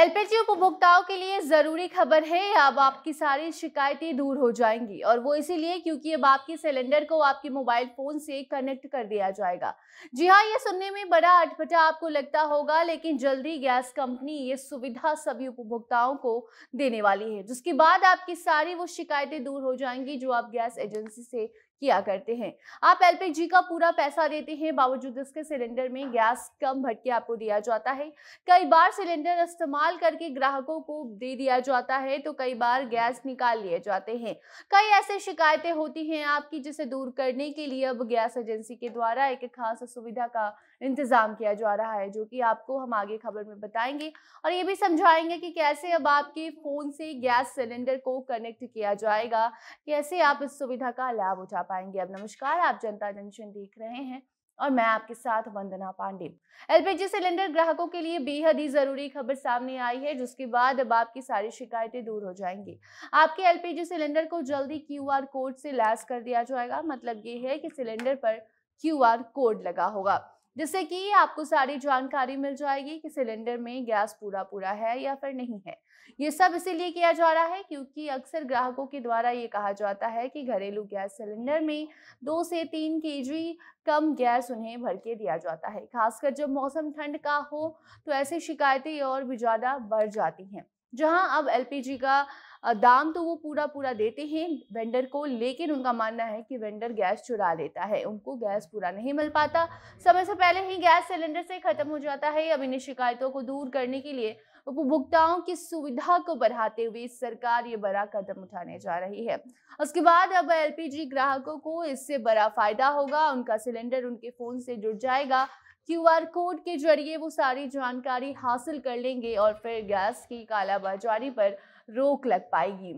LPG उपभोक्ताओं के लिए ज़रूरी खबर है अब आपकी सारी शिकायतें दूर हो जाएंगी और वो इसीलिए क्योंकि अब आपके सिलेंडर को आपके मोबाइल फ़ोन से कनेक्ट कर दिया जाएगा जी हाँ ये सुनने में बड़ा अटपटा आपको लगता होगा लेकिन जल्दी गैस कंपनी ये सुविधा सभी उपभोक्ताओं को देने वाली है जिसके बाद आपकी सारी वो शिकायतें दूर हो जाएंगी जो आप गैस एजेंसी से किया करते हैं आप एलपीजी का पूरा पैसा देते हैं बावजूद इसके सिलेंडर में गैस कम भटके आपको दिया जाता है कई बार सिलेंडर इस्तेमाल करके ग्राहकों को दे दिया जाता है तो कई बार गैस निकाल लिए जाते हैं कई ऐसे शिकायतें होती हैं आपकी जिसे दूर करने के लिए अब गैस एजेंसी के द्वारा एक खास सुविधा का इंतजाम किया जा रहा है जो कि आपको हम आगे खबर में बताएंगे और ये भी समझाएंगे कि कैसे अब आपके फोन से गैस सिलेंडर को कनेक्ट किया जाएगा कैसे आप इस सुविधा का लाभ उठा पाएंगे अब नमस्कार आप जनता जंक्शन देख रहे हैं और मैं आपके साथ वंदना पांडे एलपीजी सिलेंडर ग्राहकों के लिए बेहद ही जरूरी खबर सामने आई है जिसके बाद अब आपकी सारी शिकायतें दूर हो जाएंगी आपके एलपीजी सिलेंडर को जल्दी क्यूआर कोड से लैस कर दिया जाएगा मतलब ये है कि सिलेंडर पर क्यूआर कोड लगा होगा जिससे कि आपको सारी जानकारी मिल जाएगी कि सिलेंडर में गैस पूरा पूरा है या फिर नहीं है ये सब इसीलिए किया जा रहा है क्योंकि अक्सर ग्राहकों के द्वारा ये कहा जाता है कि घरेलू गैस सिलेंडर में दो से तीन के कम गैस उन्हें भर के दिया जाता है खासकर जब मौसम ठंड का हो तो ऐसी शिकायतें और भी ज़्यादा बढ़ जाती हैं जहां अब एलपीजी का दाम तो वो पूरा पूरा देते हैं वेंडर को लेकिन उनका मानना है कि वेंडर गैस चुरा लेता है उनको गैस पूरा नहीं मिल पाता समय से पहले ही गैस सिलेंडर से ख़त्म हो जाता है अब इन शिकायतों को दूर करने के लिए उपभोक्ताओं की सुविधा को बढ़ाते हुए सरकार ये बड़ा कदम उठाने जा रही है उसके बाद अब एलपीजी ग्राहकों को इससे बड़ा फायदा होगा उनका सिलेंडर उनके फोन से जुड़ जाएगा क्यूआर कोड के जरिए वो सारी जानकारी हासिल कर लेंगे और फिर गैस की कालाबाजारी पर रोक लग पाएगी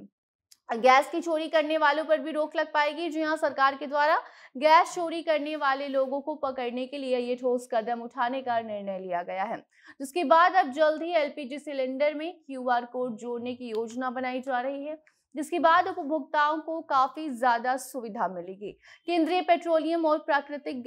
गैस की चोरी करने वालों पर भी रोक लग पाएगी जी हाँ सरकार के द्वारा गैस चोरी करने वाले लोगों को पकड़ने के लिए ये ठोस कदम उठाने का निर्णय लिया गया है जिसके बाद अब जल्द ही एलपीजी सिलेंडर में क्यूआर कोड जोड़ने की योजना बनाई जा रही है जिसके बाद उपभोक्ताओं को काफी ज्यादा सुविधा मिलेगी केंद्रीय पेट्रोलियम और प्राकृतिक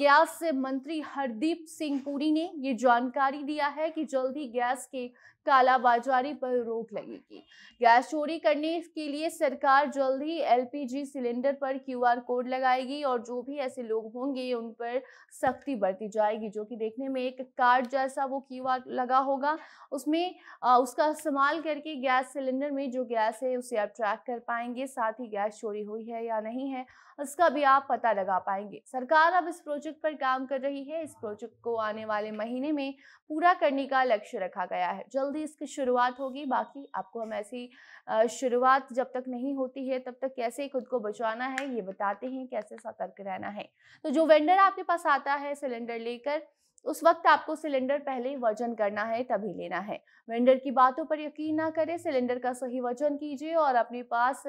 गैस मंत्री हरदीप सिंह पुरी ने ये जानकारी दिया है कि जल्द ही गैस के कालाबाजारी पर रोक लगेगी गैस चोरी करने के लिए सरकार जल्द ही एलपीजी सिलेंडर पर क्यूआर कोड लगाएगी और जो भी ऐसे लोग होंगे उन पर सख्ती बरती जाएगी जो कि देखने में एक कार्ड जैसा वो क्यूआर लगा होगा उसमें आ, उसका इस्तेमाल करके गैस सिलेंडर में जो गैस है उसे आप ट्रैक कर पाएंगे साथ ही गैस चोरी हुई है या नहीं है उसका भी आप पता लगा पाएंगे सरकार अब इस प्रोजेक्ट पर काम कर रही है इस प्रोजेक्ट को आने वाले महीने में पूरा करने का लक्ष्य रखा गया है जल्दी इसकी शुरुआत होगी बाकी आपको हम ऐसी शुरुआत जब तक नहीं होती है तब तक कैसे खुद को बचाना है ये बताते हैं कैसे सतर्क रहना है तो जो वेंडर आपके पास आता है सिलेंडर लेकर उस वक्त आपको सिलेंडर पहले ही वजन करना है तभी लेना है वेंडर की बातों पर यकीन ना करें सिलेंडर का सही वजन कीजिए और अपने पास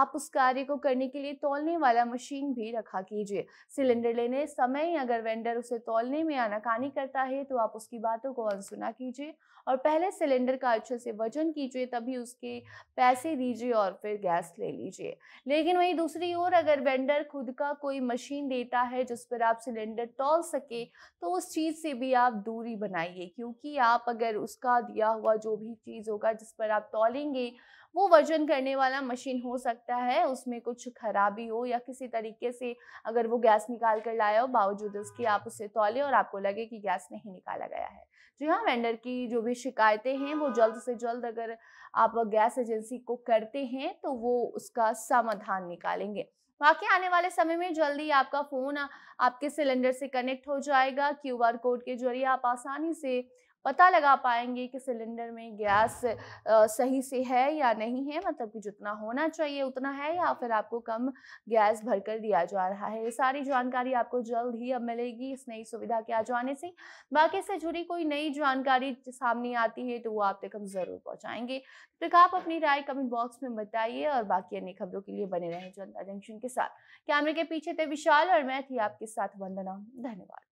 आप उस कार्य को करने के लिए तोलने वाला मशीन भी रखा कीजिए सिलेंडर लेने समय अगर वेंडर उसे तोलने में आनाकानी करता है तो आप उसकी बातों को अनसुना कीजिए और पहले सिलेंडर का अच्छे से वजन कीजिए तभी उसके पैसे दीजिए और फिर गैस ले लीजिए लेकिन वहीं दूसरी ओर अगर वेंडर खुद का कोई मशीन देता है जिस पर आप सिलेंडर तोल सके तो उस चीज़ से भी आप दूरी बनाइए क्योंकि आप अगर उसका दिया हुआ जो भी चीज़ होगा जिस पर आप तोलेंगे वो वजन करने वाला मशीन हो सकता है उसमें कुछ खराबी हो या किसी तरीके से अगर वो गैस निकाल कर लाया हो बावजूद उसकी आप उसे तोले और आपको लगे कि गैस नहीं निकाला गया है जी हाँ वेंडर की जो भी शिकायतें हैं वो जल्द से जल्द अगर आप गैस एजेंसी को करते हैं तो वो उसका समाधान निकालेंगे बाकी आने वाले समय में जल्दी आपका फ़ोन आपके सिलेंडर से कनेक्ट हो जाएगा क्यूआर कोड के जरिए आप आसानी से पता लगा पाएंगे कि सिलेंडर में गैस सही से है या नहीं है मतलब कि जितना होना चाहिए उतना है या फिर आपको कम गैस भरकर दिया जा रहा है ये सारी जानकारी आपको जल्द ही अब मिलेगी इस नई सुविधा के आ जाने से बाकी से जुड़ी कोई नई जानकारी सामने आती है तो वो आप तक हम जरूर पहुँचाएंगे तो आप अपनी राय कमेंट बॉक्स में बताइए और बाकी अन्य खबरों के लिए बने रहें जनता जंक्शन के साथ कैमरे के पीछे थे विशाल और मैं थी आपके साथ वंदना धन्यवाद